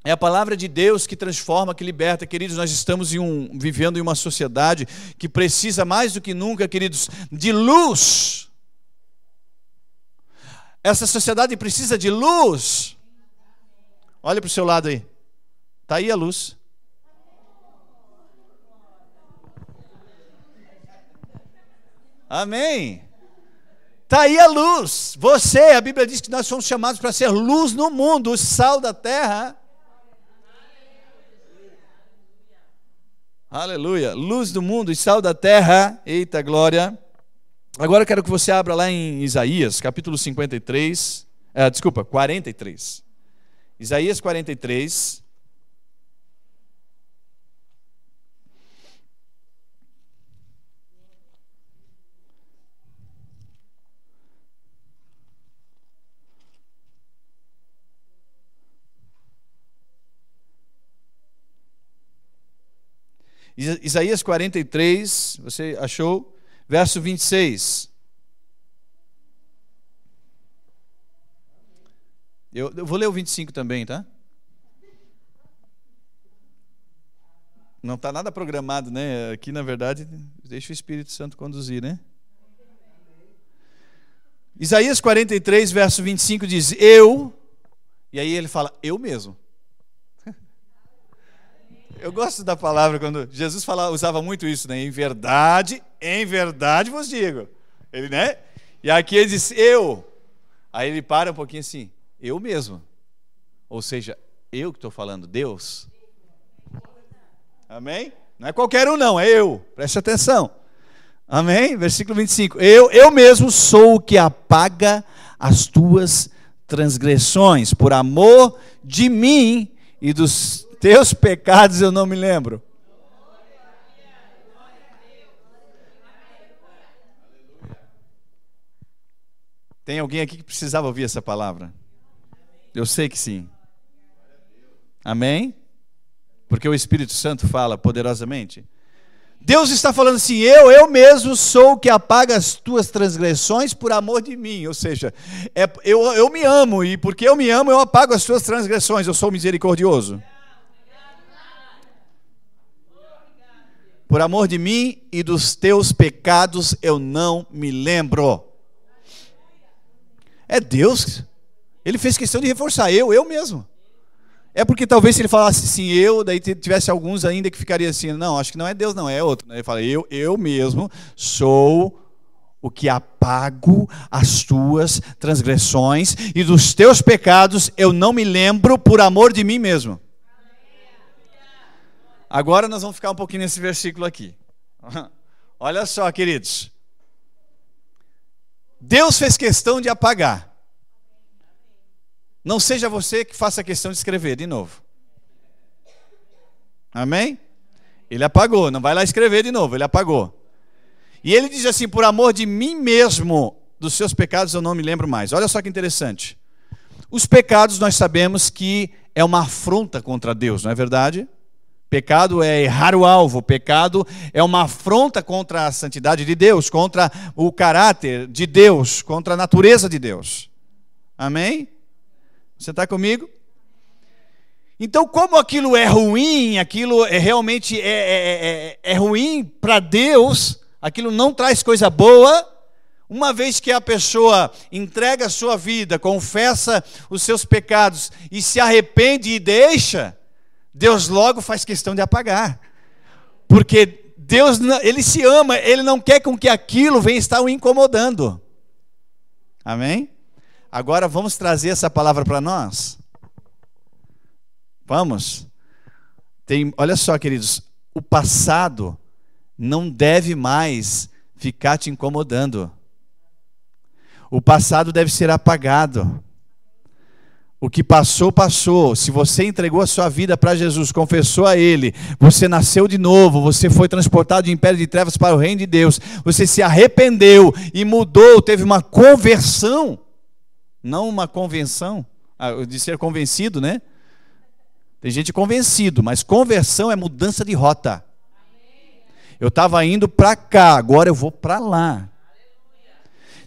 É a palavra de Deus que transforma, que liberta, queridos. Nós estamos em um, vivendo em uma sociedade que precisa mais do que nunca, queridos, de luz. Essa sociedade precisa de luz. Olha para o seu lado aí. Está aí a luz. Amém. Está aí a luz. Você, a Bíblia diz que nós somos chamados para ser luz no mundo, o sal da terra. Aleluia. Luz do mundo e sal da terra. Eita glória. Agora eu quero que você abra lá em Isaías, capítulo 53. Ah, desculpa, 43. Isaías 43. Isaías 43, você achou? Verso 26. Eu, eu vou ler o 25 também, tá? Não está nada programado, né? Aqui, na verdade, deixa o Espírito Santo conduzir, né? Isaías 43, verso 25 diz: Eu, e aí ele fala, eu mesmo. Eu gosto da palavra quando Jesus falava, usava muito isso, né? Em verdade, em verdade vos digo. Ele, né? E aqui ele diz eu. Aí ele para um pouquinho assim, eu mesmo. Ou seja, eu que estou falando, Deus. Amém? Não é qualquer um, não, é eu. Preste atenção. Amém? Versículo 25. Eu, eu mesmo sou o que apaga as tuas transgressões, por amor de mim e dos teus pecados eu não me lembro. Tem alguém aqui que precisava ouvir essa palavra? Eu sei que sim. Amém? Porque o Espírito Santo fala poderosamente. Deus está falando assim: eu, eu mesmo sou o que apaga as tuas transgressões por amor de mim. Ou seja, é, eu, eu me amo e porque eu me amo, eu apago as tuas transgressões. Eu sou misericordioso. Por amor de mim e dos teus pecados eu não me lembro. É Deus. Ele fez questão de reforçar eu, eu mesmo. É porque talvez se ele falasse sim, eu, daí tivesse alguns ainda que ficaria assim, não, acho que não é Deus, não, é outro. Ele fala, eu, eu mesmo sou o que apago as tuas transgressões e dos teus pecados eu não me lembro por amor de mim mesmo. Agora nós vamos ficar um pouquinho nesse versículo aqui. [LAUGHS] Olha só, queridos. Deus fez questão de apagar. Não seja você que faça questão de escrever de novo. Amém? Ele apagou, não vai lá escrever de novo, ele apagou. E ele diz assim: por amor de mim mesmo, dos seus pecados eu não me lembro mais. Olha só que interessante. Os pecados nós sabemos que é uma afronta contra Deus, não é verdade? Pecado é errar o alvo, pecado é uma afronta contra a santidade de Deus, contra o caráter de Deus, contra a natureza de Deus. Amém? Você está comigo? Então, como aquilo é ruim, aquilo é realmente é, é, é, é, é ruim para Deus, aquilo não traz coisa boa, uma vez que a pessoa entrega a sua vida, confessa os seus pecados e se arrepende e deixa, Deus logo faz questão de apagar. Porque Deus, ele se ama, ele não quer com que aquilo venha estar o incomodando. Amém? Agora vamos trazer essa palavra para nós? Vamos? Tem, olha só, queridos, o passado não deve mais ficar te incomodando. O passado deve ser apagado. O que passou, passou. Se você entregou a sua vida para Jesus, confessou a Ele, você nasceu de novo, você foi transportado de império de trevas para o reino de Deus, você se arrependeu e mudou, teve uma conversão, não uma convenção, ah, de ser convencido, né? Tem gente convencido, mas conversão é mudança de rota. Eu estava indo para cá, agora eu vou para lá.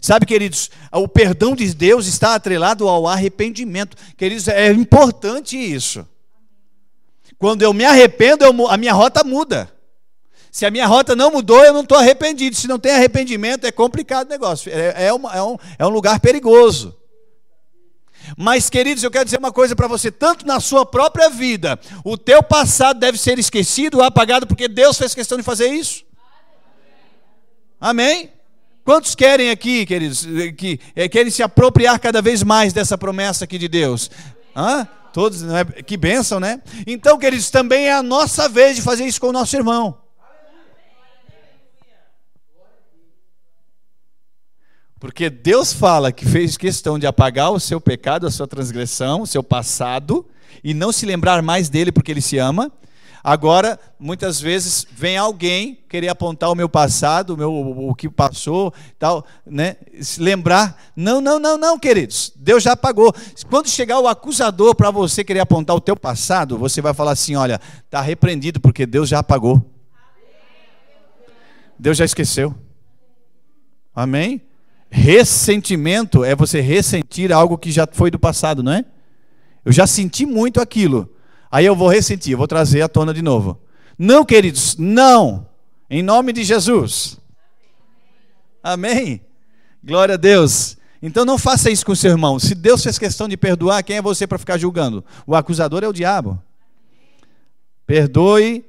Sabe, queridos, o perdão de Deus está atrelado ao arrependimento. Queridos, é importante isso. Quando eu me arrependo, eu, a minha rota muda. Se a minha rota não mudou, eu não estou arrependido. Se não tem arrependimento, é complicado o negócio. É, é, uma, é, um, é um lugar perigoso. Mas, queridos, eu quero dizer uma coisa para você, tanto na sua própria vida, o teu passado deve ser esquecido, apagado, porque Deus fez questão de fazer isso. Amém? Quantos querem aqui, queridos, que é, querem se apropriar cada vez mais dessa promessa aqui de Deus? Hã? Todos, não é? Que bênção, né? Então, queridos, também é a nossa vez de fazer isso com o nosso irmão. Porque Deus fala que fez questão de apagar o seu pecado, a sua transgressão, o seu passado, e não se lembrar mais dele porque ele se ama. Agora, muitas vezes vem alguém querer apontar o meu passado, o, meu, o que passou, tal, né? Se lembrar, não, não, não, não, queridos. Deus já pagou. Quando chegar o acusador para você querer apontar o teu passado, você vai falar assim, olha, tá repreendido porque Deus já pagou. Deus já esqueceu. Amém? Ressentimento é você ressentir algo que já foi do passado, não é? Eu já senti muito aquilo. Aí eu vou ressentir, vou trazer à tona de novo. Não, queridos, não. Em nome de Jesus. Amém? Glória a Deus. Então não faça isso com seu irmão. Se Deus fez questão de perdoar, quem é você para ficar julgando? O acusador é o diabo. Perdoe,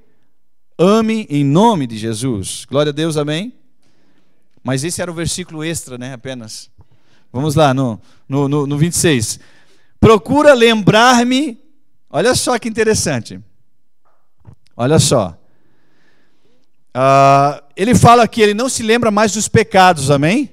ame em nome de Jesus. Glória a Deus, amém? Mas esse era o versículo extra, né? Apenas. Vamos lá, no, no, no, no 26. Procura lembrar-me Olha só que interessante. Olha só. Uh, ele fala que ele não se lembra mais dos pecados, amém?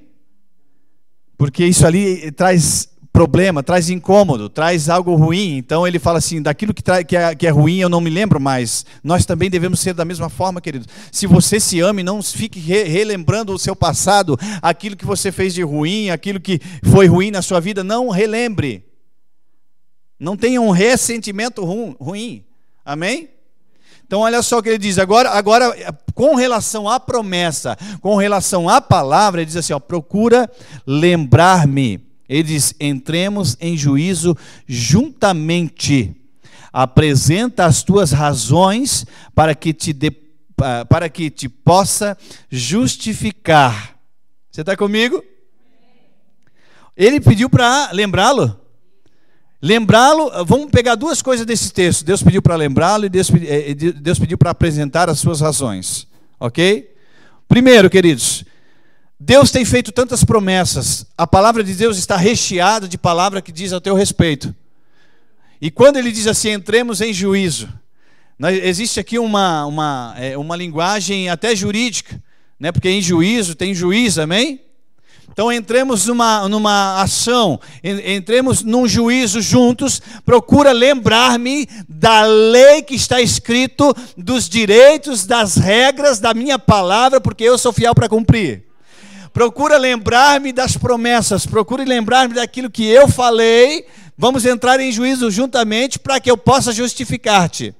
Porque isso ali traz problema, traz incômodo, traz algo ruim. Então ele fala assim: daquilo que, que, é, que é ruim eu não me lembro mais. Nós também devemos ser da mesma forma, querido. Se você se ama e não fique re relembrando o seu passado, aquilo que você fez de ruim, aquilo que foi ruim na sua vida, não relembre. Não tenha um ressentimento ruim. Amém? Então olha só o que ele diz. Agora, agora com relação à promessa, com relação à palavra, ele diz assim, ó, procura lembrar-me. Ele diz: "Entremos em juízo juntamente. Apresenta as tuas razões para que te de, para que te possa justificar." Você está comigo? Ele pediu para lembrá-lo. Lembrá-lo, eh, vamos pegar duas coisas desse texto. Deus pediu para lembrá-lo e Deus, eh, eh, pediu para apresentar as suas razões. Ok? Primeiro, queridos, Deus tem feito tantas promessas. A palavra de Deus está recheada de palavra que diz a teu respeito. E quando ele diz assim, entremos em juízo, existe aqui uma, uma, uma linguagem até jurídica, né? porque em juízo tem juiz, amém? Então entremos numa, numa ação, entremos num juízo juntos, procura lembrar-me da lei que está escrito, dos direitos, das regras, da minha palavra, porque eu sou fiel para cumprir. Procura lembrar-me das promessas, procure lembrar-me daquilo que eu falei. Vamos entrar em juízo juntamente para que eu possa justificar-te.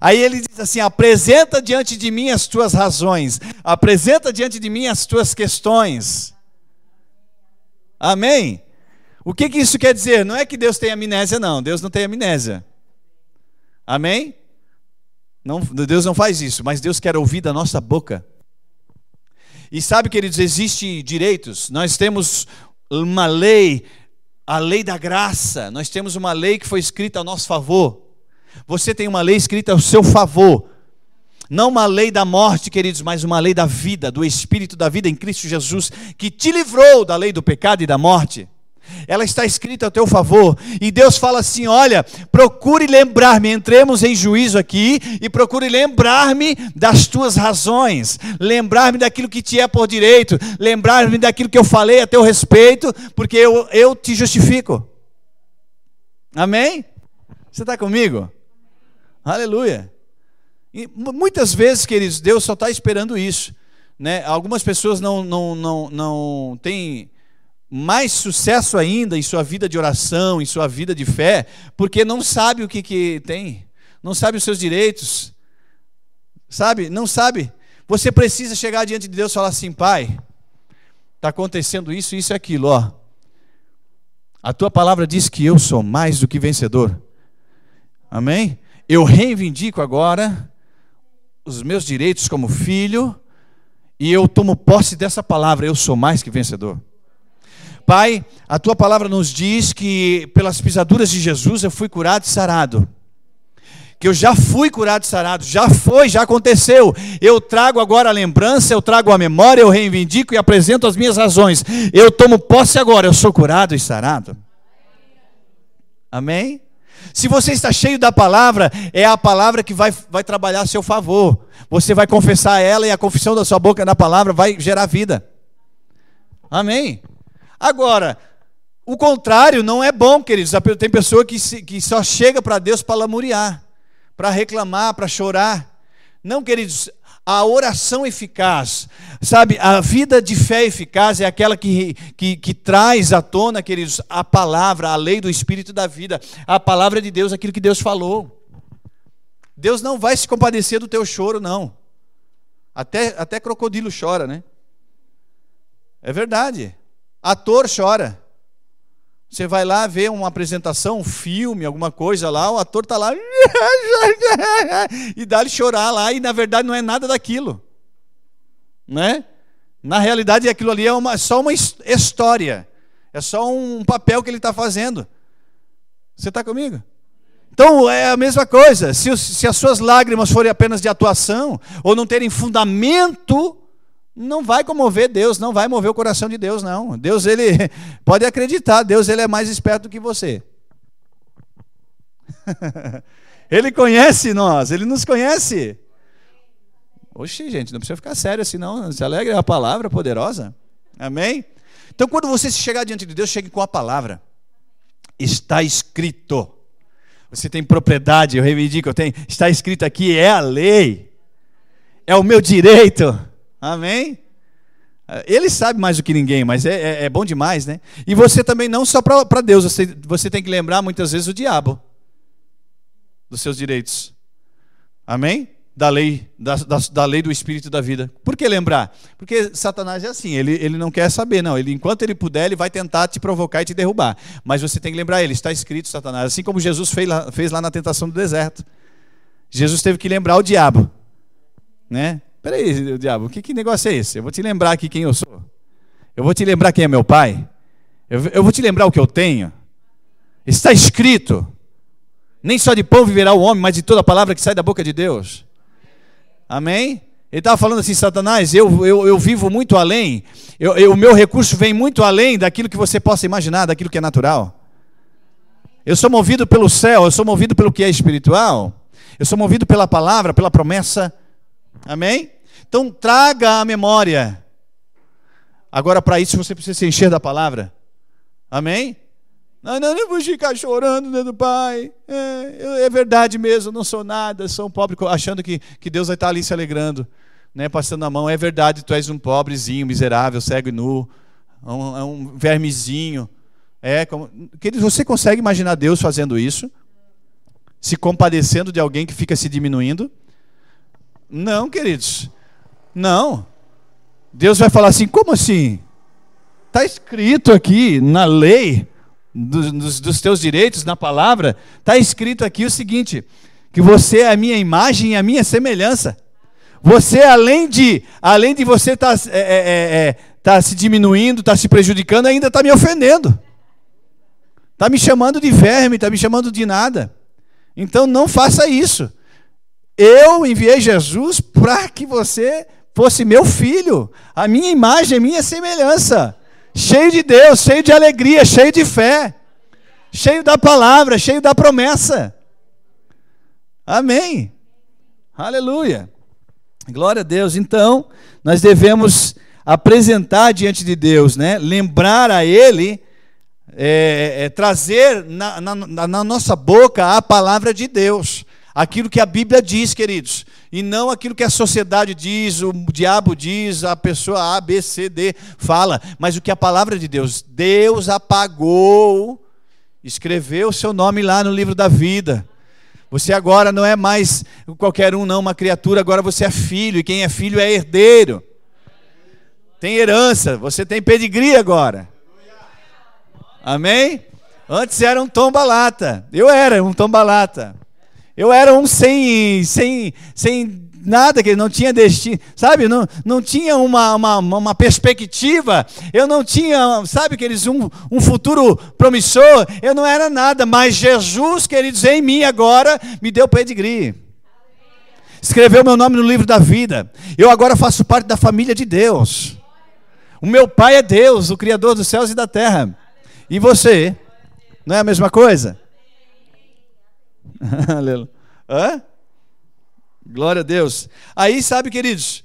Aí ele diz assim: apresenta diante de mim as tuas razões, apresenta diante de mim as tuas questões. Amém? O que, que isso quer dizer? Não é que Deus tem amnésia, não. Deus não tem amnésia. Amém? Não, Deus não faz isso, mas Deus quer ouvir da nossa boca. E sabe, queridos, existem direitos. Nós temos uma lei, a lei da graça. Nós temos uma lei que foi escrita a nosso favor. Você tem uma lei escrita ao seu favor. Não uma lei da morte, queridos, mas uma lei da vida, do espírito da vida em Cristo Jesus, que te livrou da lei do pecado e da morte. Ela está escrita ao teu favor. E Deus fala assim: olha, procure lembrar-me, entremos em juízo aqui, e procure lembrar-me das tuas razões, lembrar-me daquilo que te é por direito, lembrar-me daquilo que eu falei a teu respeito, porque eu, eu te justifico. Amém? Você está comigo? Aleluia. E muitas vezes, queridos, Deus só está esperando isso. Né? Algumas pessoas não, não, não, não têm mais sucesso ainda em sua vida de oração, em sua vida de fé, porque não sabe o que, que tem, não sabe os seus direitos, sabe? Não sabe. Você precisa chegar diante de Deus e falar assim, Pai, está acontecendo isso, isso e aquilo, ó. A tua palavra diz que eu sou mais do que vencedor. Amém? eu reivindico agora os meus direitos como filho e eu tomo posse dessa palavra, eu sou mais que vencedor. Pai, a tua palavra nos diz que pelas pisaduras de Jesus eu fui curado e sarado. Que eu já fui curado e sarado, já foi, já aconteceu. Eu trago agora a lembrança, eu trago a memória, eu reivindico e apresento as minhas razões. Eu tomo posse agora, eu sou curado e sarado. Amém? Se você está cheio da palavra, é a palavra que vai, vai trabalhar a seu favor. Você vai confessar ela e a confissão da sua boca na palavra vai gerar vida. Amém? Agora, o contrário não é bom, queridos. Tem pessoa que, se, que só chega para Deus para lamuriar, para reclamar, para chorar. Não, queridos, a oração eficaz, sabe, a vida de fé eficaz é aquela que, que, que, traz à tona, queridos, a palavra, a lei do Espírito da vida, a palavra de Deus, aquilo que Deus falou. Deus não vai se compadecer do teu choro, não. Até, até crocodilo chora, né? É verdade. Ator chora. Você vai lá ver uma apresentação, um filme, alguma coisa lá, o ator está lá [LAUGHS] e dá-lhe chorar lá, e na verdade não é nada daquilo. Né? Na realidade, aquilo ali é uma, é só uma história, é só um papel que ele está fazendo. Você está comigo? Então é a mesma coisa. Se, se, as suas lágrimas forem apenas de atuação ou não terem fundamento não vai comover Deus, não vai mover o coração de Deus, não. Deus, ele [LAUGHS] pode acreditar, Deus ele é mais esperto que você. [LAUGHS] ele conhece nós, ele nos conhece. Oxi, gente, não precisa ficar sério assim, não. Se alegre é a palavra poderosa. Amém? Então, quando você chegar diante de Deus, chegue com a palavra. Está escrito. Você tem propriedade, eu reivindico, eu tenho. Está escrito aqui, é a lei. É o meu direito Amém? Ele sabe mais do que ninguém, mas é, é, é bom demais, né? E você também, não só para Deus, você, você tem que lembrar muitas vezes o diabo dos seus direitos. Amém? Da lei, da, da, da, lei do espírito da vida. Por que lembrar? Porque Satanás é assim, ele, ele não quer saber, não. Ele, enquanto ele puder, ele vai tentar te provocar e te derrubar. Mas você tem que lembrar ele, está escrito, Satanás, assim como Jesus fez lá, fez lá na tentação do deserto. Jesus teve que lembrar o diabo, né? Peraí, diabo, que, que negócio é esse? Eu vou te lembrar aqui quem eu sou. Eu vou te lembrar quem é meu pai. Eu, eu vou te lembrar o que eu tenho. Está escrito: nem só de pão viverá o homem, mas de toda a palavra que sai da boca de Deus. Amém? Ele estava falando assim, Satanás, eu, eu, eu vivo muito além, eu, eu, o meu recurso vem muito além daquilo que você possa imaginar, daquilo que é natural. Eu sou movido pelo céu, eu sou movido pelo que é espiritual, eu sou movido pela palavra, pela promessa Amém? Então traga a memória. Agora, para isso, você precisa se encher da palavra. Amém? Não, não, não vou ficar chorando né, do Pai. É, é, verdade mesmo, não sou nada, sou um pobre, achando que, que Deus vai estar ali se alegrando, né, passando a mão. É verdade, tu és um pobrezinho, miserável, cego e nu, um, é um vermezinho. É, como, você consegue imaginar Deus fazendo isso? Se compadecendo de alguém que fica se diminuindo? Não, queridos. Não. Deus vai falar assim: como assim? Está escrito aqui na lei dos, dos teus direitos, na palavra, está escrito aqui o seguinte: que você é a minha imagem e a minha semelhança. Você, além de, além de você estar tá, é, é, é, é, tá se diminuindo, estar tá se prejudicando, ainda está me ofendendo. Está me chamando de verme, está me chamando de nada. Então não faça isso. Eu enviei Jesus para que você fosse meu filho, a minha imagem, a minha semelhança, cheio de Deus, cheio de alegria, cheio de fé, cheio da palavra, cheio da promessa. Amém. Aleluia. Glória a Deus. Então, nós devemos apresentar diante de Deus, né? Lembrar a Ele, é, é, é trazer na, na, na nossa boca a palavra de Deus aquilo que a Bíblia diz, queridos, e não aquilo que a sociedade diz, o diabo diz, a pessoa A, B, C, D fala, mas o que a palavra de Deus, Deus apagou, escreveu o seu nome lá no livro da vida. Você agora não é mais qualquer um, não, uma criatura, agora você é filho, e quem é filho é herdeiro. Tem herança, você tem pedigree agora. Amém? Antes era um tombalata. Eu era um tombalata. Eu era um sem, sem, sem nada, que não tinha destino, sabe? Não, não tinha uma, uma, uma perspectiva, eu não tinha, sabe, queridos, um, um futuro promissor, eu não era nada, mas Jesus, queridos, em mim agora, me deu pedigree. Escreveu meu nome no livro da vida. Eu agora faço parte da família de Deus. O meu pai é Deus, o Criador dos céus e da terra. E você? Não é a mesma coisa? [LAUGHS] Hã? Glória a Deus. Aí, sabe, queridos,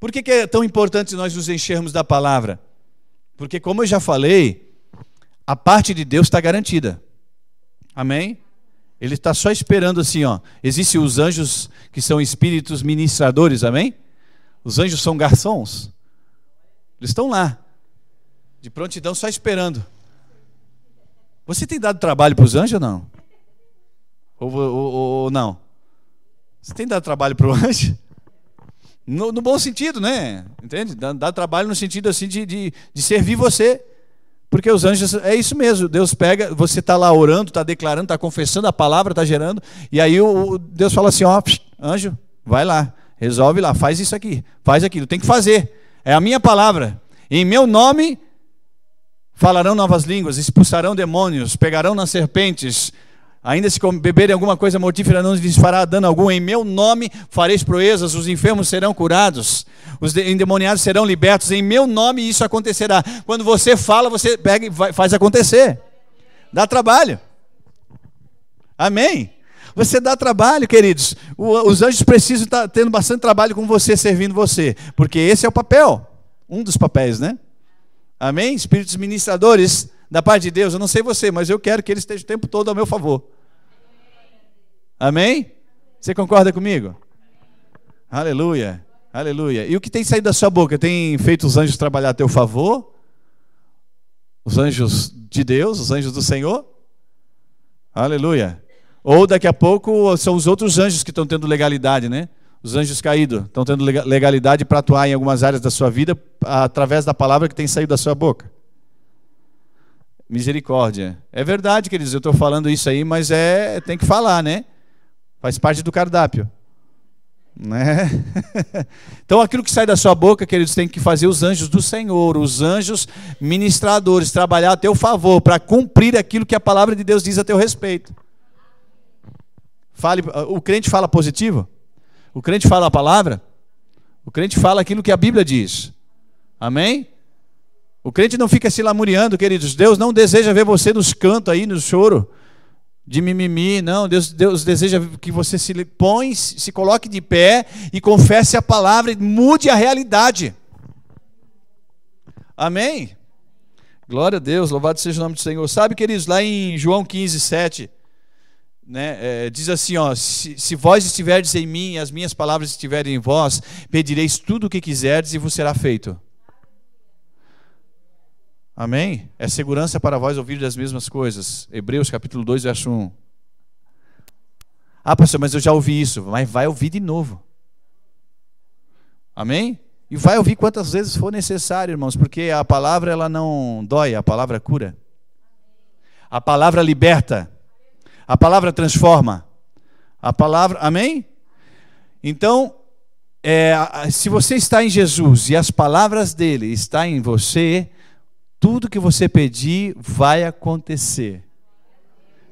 por que, que é tão importante nós nos enchermos da palavra? Porque, como eu já falei, a parte de Deus está garantida. Amém? Ele está só esperando assim, ó. Existem os anjos que são espíritos ministradores, amém? Os anjos são garçons. Eles estão lá, de prontidão, só esperando. Você tem dado trabalho para os anjos ou não? Ou, ou, ou não? Você tem dado trabalho para o anjo? No, no, bom sentido, né? Entende? Dá, dá trabalho no sentido assim de, de, de servir você. Porque os anjos, é isso mesmo, Deus pega, você está lá orando, está declarando, está confessando, a palavra está gerando, e aí o, o, Deus fala assim: ó, psh, anjo, vai lá, resolve lá, faz isso aqui, faz aquilo, tem que fazer, é a minha palavra, em meu nome falarão novas línguas, expulsarão demônios, pegarão nas serpentes, Ainda se beberem alguma coisa mortífera, não lhes fará dano algum. Em meu nome fareis proezas, os enfermos serão curados, os endemoniados serão libertos. Em meu nome isso acontecerá. Quando você fala, você pega e faz acontecer. Dá trabalho. Amém? Você dá trabalho, queridos. os anjos precisam estar tá tendo bastante trabalho com você, servindo você. Porque esse é o papel. Um dos papéis, né? Amém? Espíritos ministradores da parte de Deus. Eu não sei você, mas eu quero que ele esteja o tempo todo ao meu favor. Amém? Você concorda comigo? Aleluia. Aleluia. E o que tem saído da sua boca? Tem feito os anjos trabalhar a teu favor? Os anjos de Deus, os anjos do Senhor? Aleluia. Ou daqui a pouco são os outros anjos que estão tendo legalidade, né? Os anjos caídos estão tendo legalidade para atuar em algumas áreas da sua vida através da palavra que tem saído da sua boca. Misericórdia. É verdade, queridos, eu estou falando isso aí, mas é tem que falar, né? Faz parte do cardápio. Né? [LAUGHS] então, aquilo que sai da sua boca, queridos, tem que fazer os anjos do Senhor, os anjos ministradores, trabalhar a teu favor para cumprir aquilo que a palavra de Deus diz a teu respeito. Fale, o crente fala positivo? O crente fala a palavra? O crente fala aquilo que a Bíblia diz. Amém? O crente não fica se lamuriando, queridos. Deus não deseja ver você nos cantos aí, no choro, de mimimi. Não, Deus, Deus deseja que você se põe, se coloque de pé e confesse a palavra e mude a realidade. Amém? Glória a Deus, louvado seja o nome do Senhor. Sabe, queridos, lá em João 15, 7, né, é, diz assim: ó, se, se vós estiverdes em mim e as minhas palavras estiverem em vós, pedireis tudo o que quiserdes e vos será feito. Amém? É segurança para vós ouvir as mesmas coisas. Hebreus capítulo 2, verso 1. Ah, pastor, mas eu já ouvi isso. Mas vai ouvir de novo. Amém? E vai ouvir quantas vezes for necessário, irmãos, porque a palavra ela não dói, a palavra cura. A palavra liberta. A palavra transforma. A palavra, amém? Então, é, se você está em Jesus e as palavras dele estão em você, tudo que você pedir vai acontecer.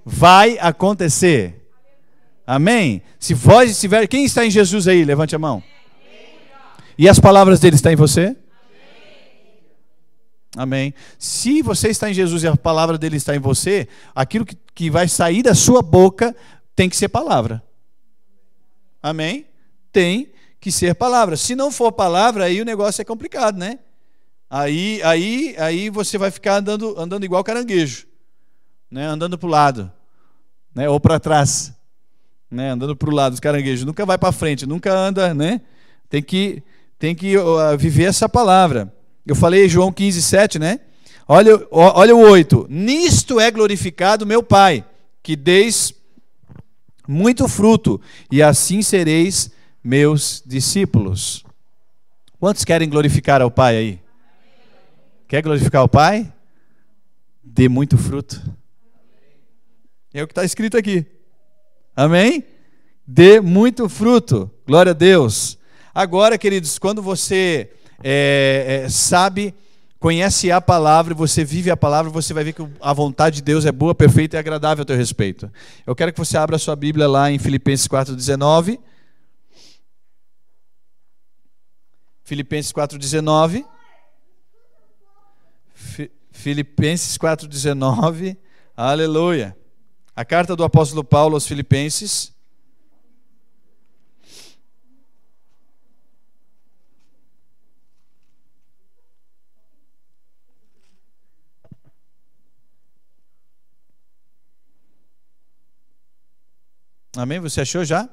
Vai acontecer. Amém? Se vós estiver, quem está em Jesus aí? Levante a mão. E as palavras dele estão em você? Amém. Se você está em Jesus e a palavra dele está em você, aquilo que, que vai sair da sua boca tem que ser palavra. Amém? Tem que ser palavra. Se não for palavra, aí o negócio é complicado, né? Aí, aí, aí você vai ficar andando, andando igual caranguejo, né? Andando para o lado, né? Ou para trás, né? Andando para o lado, os caranguejos nunca vai para frente, nunca anda, né? Tem que, tem que viver essa palavra. Eu falei João 15, 7, né? Olha, olha o 8. Nisto é glorificado meu Pai, que deis muito fruto, e assim sereis meus discípulos. Quantos querem glorificar ao Pai aí? Quer glorificar o Pai? Dê muito fruto. É o que está escrito aqui. Amém? Dê muito fruto. Glória a Deus. Agora, queridos, quando você é, é, sabe, conhece a palavra, você vive a palavra, você vai ver que a vontade de Deus é boa, perfeita e agradável a teu respeito. Eu quero que você abra a sua Bíblia lá em Filipenses 4,19. Filipenses 4,19. Filipenses 4,19. Aleluia. A carta do apóstolo Paulo aos Filipenses. Amém? Você achou já?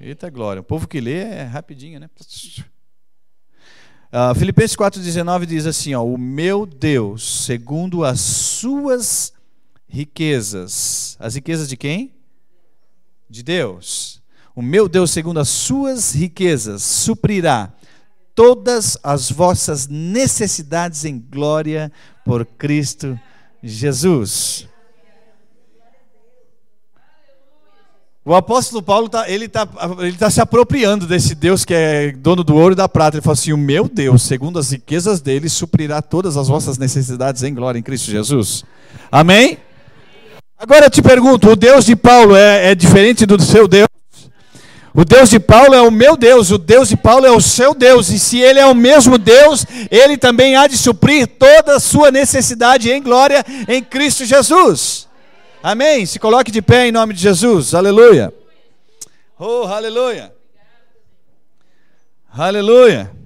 Eita glória. O povo que lê é rapidinho, né? Uh, Filipenses 4,19 diz assim: ó, O meu Deus, segundo as suas riquezas. As riquezas de quem? De Deus. O meu Deus, segundo as suas riquezas, suprirá todas as vossas necessidades em glória por Cristo Jesus. O apóstolo Paulo está ele tá, ele tá se apropriando desse Deus que é dono do ouro e da prata. Ele fala assim: O meu Deus, segundo as riquezas dele, suprirá todas as vossas necessidades em glória em Cristo Jesus. Amém? Agora eu te pergunto: o Deus de Paulo é, é diferente do seu Deus? O Deus de Paulo é o meu Deus, o Deus de Paulo é o seu Deus, e se ele é o mesmo Deus, ele também há de suprir toda a sua necessidade em glória em Cristo Jesus. Amém? Se coloque de pé em nome de Jesus. Aleluia. Oh, aleluia. Aleluia.